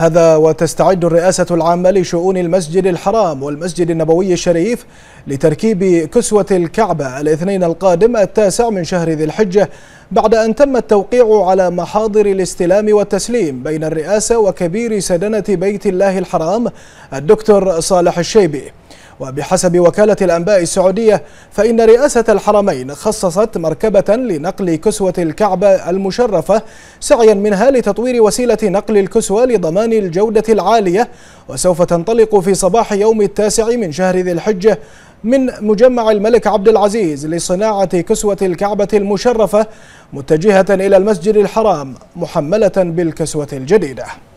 هذا وتستعد الرئاسة العامة لشؤون المسجد الحرام والمسجد النبوي الشريف لتركيب كسوة الكعبة الاثنين القادم التاسع من شهر ذي الحجة بعد أن تم التوقيع على محاضر الاستلام والتسليم بين الرئاسة وكبير سدنة بيت الله الحرام الدكتور صالح الشيبي وبحسب وكالة الأنباء السعودية فإن رئاسة الحرمين خصصت مركبة لنقل كسوة الكعبة المشرفة سعيا منها لتطوير وسيلة نقل الكسوة لضمان الجودة العالية وسوف تنطلق في صباح يوم التاسع من شهر ذي الحجة من مجمع الملك عبد العزيز لصناعة كسوة الكعبة المشرفة متجهة إلى المسجد الحرام محملة بالكسوة الجديدة